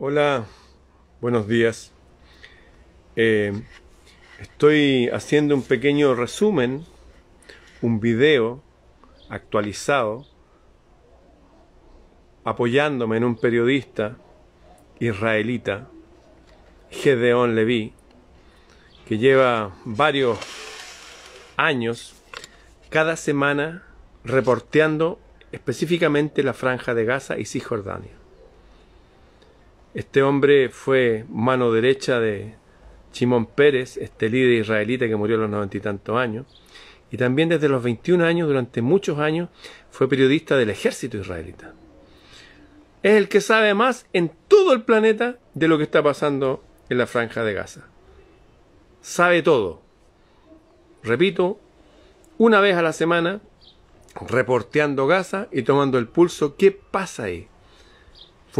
Hola, buenos días. Eh, estoy haciendo un pequeño resumen, un video actualizado, apoyándome en un periodista israelita, Gedeon Levi, que lleva varios años cada semana reporteando específicamente la franja de Gaza y Cisjordania. Este hombre fue mano derecha de Simón Pérez, este líder israelita que murió a los noventa y tantos años, y también desde los 21 años, durante muchos años, fue periodista del ejército israelita. Es el que sabe más en todo el planeta de lo que está pasando en la franja de Gaza. Sabe todo. Repito, una vez a la semana, reporteando Gaza y tomando el pulso, ¿qué pasa ahí?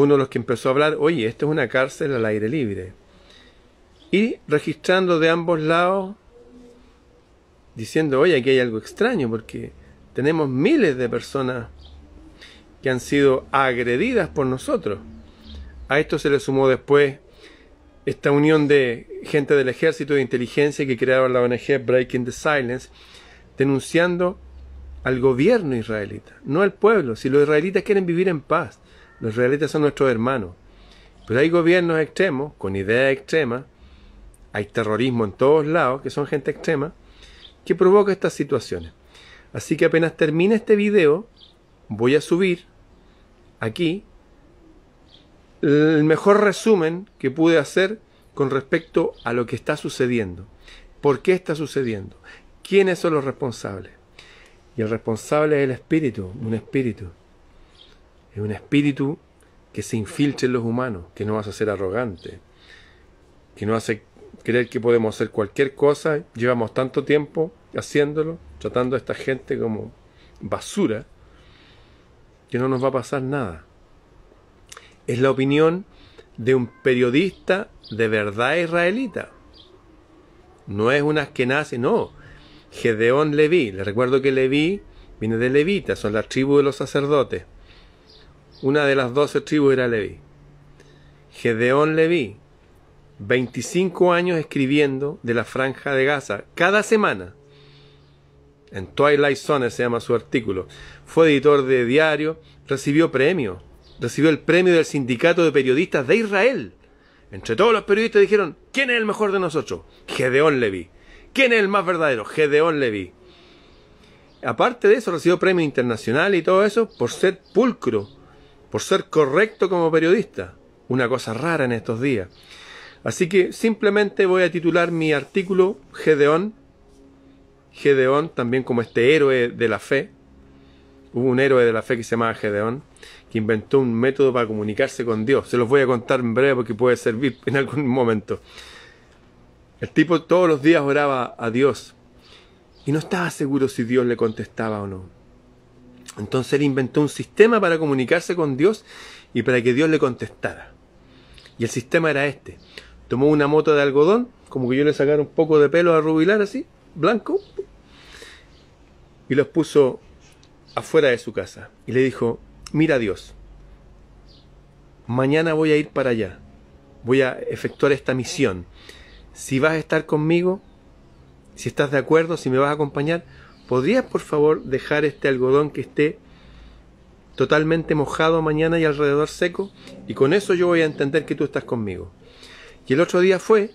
uno de los que empezó a hablar, oye, esto es una cárcel al aire libre. Y registrando de ambos lados, diciendo, oye, aquí hay algo extraño, porque tenemos miles de personas que han sido agredidas por nosotros. A esto se le sumó después esta unión de gente del ejército de inteligencia que creaba la ONG Breaking the Silence, denunciando al gobierno israelita, no al pueblo, si los israelitas quieren vivir en paz. Los realistas son nuestros hermanos. Pero hay gobiernos extremos, con ideas extremas, hay terrorismo en todos lados, que son gente extrema, que provoca estas situaciones. Así que apenas termine este video, voy a subir aquí el mejor resumen que pude hacer con respecto a lo que está sucediendo. ¿Por qué está sucediendo? ¿Quiénes son los responsables? Y el responsable es el espíritu, un espíritu. Es un espíritu que se infiltre en los humanos, que nos hace ser arrogante, que no hace creer que podemos hacer cualquier cosa. Llevamos tanto tiempo haciéndolo, tratando a esta gente como basura, que no nos va a pasar nada. Es la opinión de un periodista de verdad israelita. No es que nace... no. Gedeón Leví. le recuerdo que Levi viene de Levita, son la tribu de los sacerdotes. Una de las doce tribus era Levi. Gedeón Levi. 25 años escribiendo de la franja de Gaza, cada semana. En Twilight Zone se llama su artículo. Fue editor de diario, recibió premio, recibió el premio del Sindicato de Periodistas de Israel. Entre todos los periodistas dijeron, ¿quién es el mejor de nosotros? Gedeón Levi. ¿Quién es el más verdadero? Gedeón Levi. Aparte de eso, recibió premio internacional y todo eso por ser pulcro, por ser correcto como periodista, una cosa rara en estos días. Así que simplemente voy a titular mi artículo Gedeón, Gedeón también como este héroe de la fe. Hubo un héroe de la fe que se llamaba Gedeón, que inventó un método para comunicarse con Dios. Se los voy a contar en breve porque puede servir en algún momento. El tipo todos los días oraba a Dios y no estaba seguro si Dios le contestaba o no. Entonces él inventó un sistema para comunicarse con Dios y para que Dios le contestara. Y el sistema era este. Tomó una moto de algodón, como que yo le sacara un poco de pelo a rubilar así, blanco, y los puso afuera de su casa. Y le dijo, mira Dios, mañana voy a ir para allá, voy a efectuar esta misión. Si vas a estar conmigo, si estás de acuerdo, si me vas a acompañar, ¿Podrías por favor dejar este algodón que esté totalmente mojado mañana y alrededor seco? Y con eso yo voy a entender que tú estás conmigo. Y el otro día fue,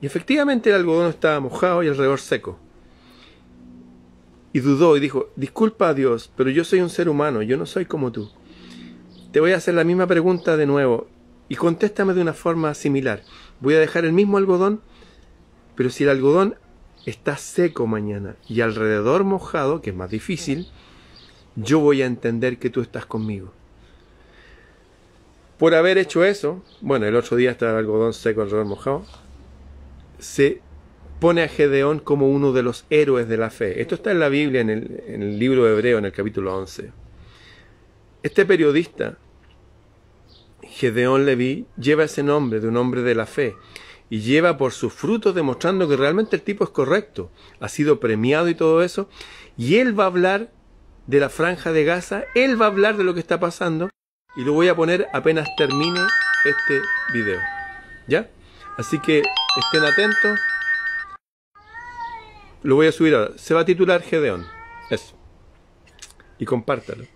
y efectivamente el algodón estaba mojado y alrededor seco. Y dudó y dijo, disculpa Dios, pero yo soy un ser humano, yo no soy como tú. Te voy a hacer la misma pregunta de nuevo y contéstame de una forma similar. Voy a dejar el mismo algodón, pero si el algodón está seco mañana y alrededor mojado, que es más difícil, yo voy a entender que tú estás conmigo. Por haber hecho eso, bueno, el otro día estaba el algodón seco alrededor mojado, se pone a Gedeón como uno de los héroes de la fe. Esto está en la Biblia, en el, en el libro hebreo, en el capítulo 11. Este periodista, Gedeón Levi, lleva ese nombre de un hombre de la fe y lleva por sus frutos demostrando que realmente el tipo es correcto, ha sido premiado y todo eso, y él va a hablar de la franja de Gaza, él va a hablar de lo que está pasando, y lo voy a poner apenas termine este video. ¿Ya? Así que estén atentos. Lo voy a subir ahora. Se va a titular Gedeón. Eso. Y compártalo.